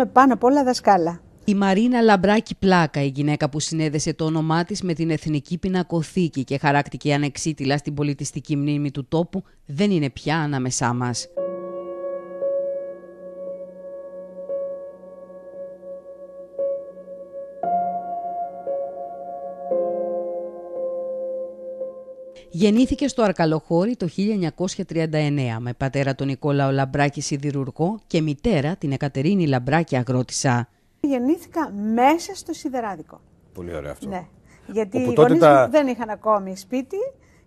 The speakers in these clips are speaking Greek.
Με πάνω απ' όλα δασκάλα. Η Μαρίνα Λαμπράκη Πλάκα, η γυναίκα που συνέδεσε το όνομά της με την Εθνική Πινακοθήκη και χαράκτηκε ανεξίτηλα στην πολιτιστική μνήμη του τόπου, δεν είναι πια ανάμεσά μας. Γεννήθηκε στο Αρκαλοχώρι το 1939 με πατέρα τον Νικόλαο Λαμπράκη Σιδηρουργό και μητέρα την Εκατερίνη Λαμπράκη Αγρότησα. Γεννήθηκα μέσα στο Σιδεράδικο. Πολύ ωραίο αυτό. Ναι. Γιατί οι γονείς δεν είχαν ακόμη σπίτι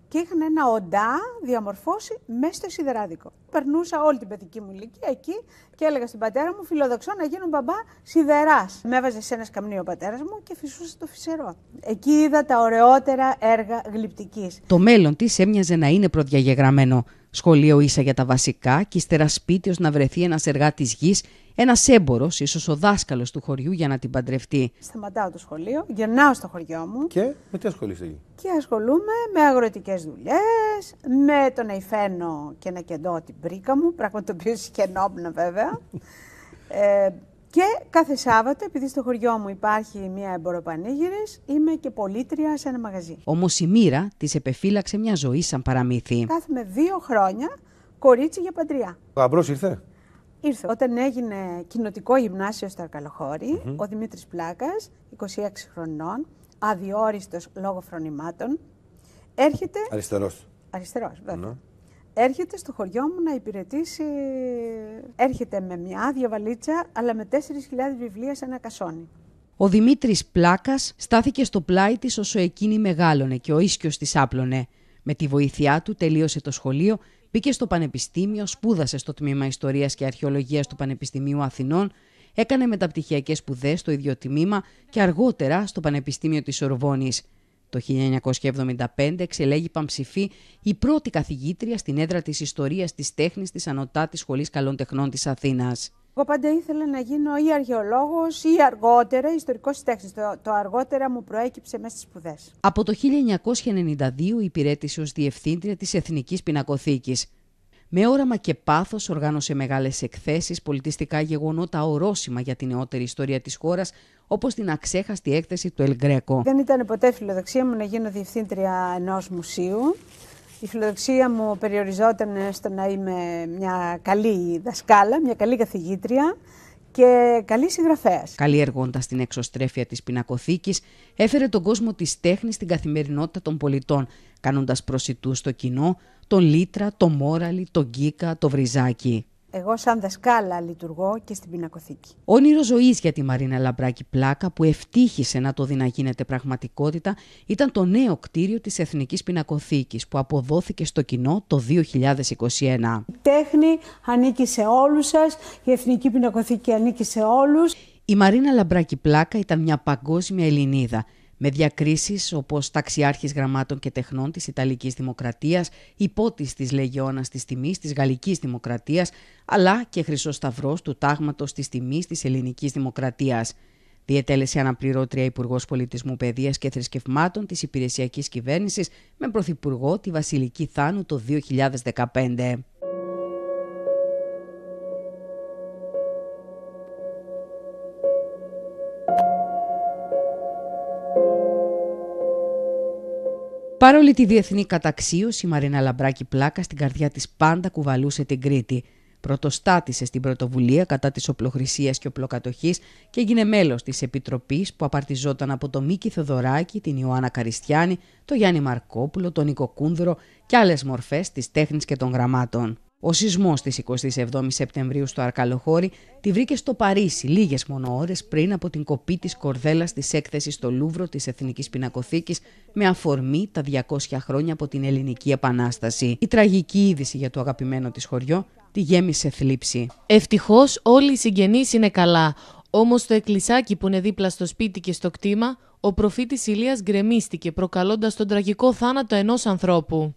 και είχαν ένα οντά διαμορφώσει μέσα στο Σιδεράδικο περνούσα όλη την παιδική μου ηλικία εκεί και έλεγα στην πατέρα μου: Φιλοδοξώ να γίνω μπαμπά σιδεράς. Με έβαζε σε ένα σκαμνί ο πατέρας μου και φυσούσε το φυσερό. Εκεί είδα τα ωραιότερα έργα γλυπτικής. Το μέλλον της έμοιαζε να είναι προδιαγεγραμμένο. Σχολείο ίσα για τα βασικά και ύστερα σπίτι να βρεθεί ένας εργάτης γης, ένας εμπόρο, ίσως ο δάσκαλος του χωριού για να την παντρευτεί. Σταματάω το σχολείο, γυρνάω στο χωριό μου. Και με τι ασχολείστε εκεί. Και ασχολούμαι με αγροτικές δουλειές, με το να υφαίνω και να κεντώ μπρίκα μου, πράγμα το οποίο συχαινόμουν βέβαια. ε, και κάθε Σάββατο, επειδή στο χωριό μου υπάρχει μια εμποροπανήγυρης, είμαι και πολίτρια σε ένα μαγαζί. Όμως η μοίρα της επεφύλαξε μια ζωή σαν παραμύθι. Κάθομαι δύο χρόνια κορίτσι για παντριά. Ο ήρθε. Ήρθε. Όταν έγινε κοινοτικό γυμνάσιο στο Αρκαλοχώρι, ο Δημήτρης Πλάκας, 26 χρονών, αδιόριστος λόγω φρονημάτων, έρχεται. Αριστερός. Αριστερός, βέβαια. Ναι έρχεται στο χωριό μου να υπηρετήσει. Έρχεται με μια άδεια βαλίτσα, αλλά με 4.000 βιβλία σε ένα κασόνι. Ο Δημήτρης Πλάκας στάθηκε στο πλάι της όσο εκείνη μεγάλωνε και ο ίσκιος της άπλωνε. Με τη βοήθειά του τελείωσε το σχολείο, πήκε στο Πανεπιστήμιο, σπούδασε στο τμήμα Ιστορίας και Αρχαιολογίας του Πανεπιστημίου Αθηνών, έκανε μεταπτυχιακές σπουδές στο ίδιο τμήμα και αργότερα στο Πανεπιστήμιο της Ορβόνης. Το 1975 εξελέγει Παμψηφή η πρώτη καθηγήτρια στην έδρα της ιστορίας της τέχνης της Ανωτάτης Σχολής Καλών Τεχνών της Αθήνας. Εγώ πάντα ήθελα να γίνω ή αρχαιολόγος ή αργότερα ιστορικός τέχνης. Το, το αργότερα μου προέκυψε μέσα στις σπουδές. Από το 1992 υπηρέτησε ως διευθύντρια της Εθνικής Πινακοθήκης. Με όραμα και πάθος οργάνωσε μεγάλες εκθέσεις, πολιτιστικά γεγονότα ορόσημα για την νεότερη ιστορία της χώρας, όπως την αξέχαστη έκθεση του Ελγκρέκο. Δεν ήταν ποτέ φιλοδοξία μου να γίνω διευθύντρια ενός μουσείου. Η φιλοδοξία μου περιοριζόταν στο να είμαι μια καλή δασκάλα, μια καλή καθηγήτρια και καλή συγγραφέας. Καλλιεργώντας την εξωστρέφεια της πινακοθήκης, έφερε τον κόσμο της τέχνης στην καθημερινότητα των πολιτών, κάνοντας προσιτού στο κοινό τον Λίτρα, τον μόραλι, τον Γκίκα, τον βριζάκι. Εγώ σαν δασκάλα λειτουργώ και στην πινακοθήκη. Όνειρο ζωής για τη Μαρίνα Λαμπράκη Πλάκα που ευτύχησε να το δει να γίνεται πραγματικότητα ήταν το νέο κτίριο της Εθνικής Πινακοθήκης που αποδόθηκε στο κοινό το 2021. Η τέχνη ανήκει σε όλους σας, η Εθνική Πινακοθήκη ανήκει σε όλους. Η Μαρίνα Λαμπράκη Πλάκα ήταν μια παγκόσμια Ελληνίδα με διακρίσεις όπως ταξιάρχης γραμμάτων και τεχνών της Ιταλικής Δημοκρατίας, υπότης της λεγιώνας της τιμής της Γαλλικής Δημοκρατίας, αλλά και χρυσός Σταυρός του Τάγματος της τιμής της Ελληνικής Δημοκρατίας. Διετέλεσε αναπληρώτρια Υπουργός Πολιτισμού Παιδείας και Θρησκευμάτων της Υπηρεσιακής Κυβέρνησης με Πρωθυπουργό τη Βασιλική Θάνου το 2015. Παρόλη τη διεθνή καταξίωση, η Μαρίνα Λαμπράκη Πλάκα στην καρδιά της πάντα κουβαλούσε την Κρήτη. Πρωτοστάτησε στην πρωτοβουλία κατά της οπλοχρησίας και οπλοκατοχής και έγινε μέλος της Επιτροπής που απαρτιζόταν από τον Μίκη Θεοδωράκη, την Ιωάννα Καριστιάνη, τον Γιάννη Μαρκόπουλο, τον Νίκο Κούνδρο και άλλες μορφές της τέχνης και των γραμμάτων. Ο σεισμός της 27 η Σεπτεμβρίου στο Αρκαλοχώρι τη βρήκε στο Παρίσι λίγες μόνο ώρες πριν από την κοπή της κορδέλας της έκθεσης στο Λούβρο της Εθνικής Πινακοθήκης με αφορμή τα 200 χρόνια από την Ελληνική Επανάσταση. Η τραγική είδηση για το αγαπημένο της χωριό τη γέμισε θλίψη. Ευτυχώς όλοι οι συγγενείς είναι καλά, όμως το εκκλησάκι που είναι δίπλα στο σπίτι και στο κτήμα ο προφήτης Ηλίας γκρεμίστηκε προκαλώντας τον τραγικό θάνατο ενός ανθρώπου.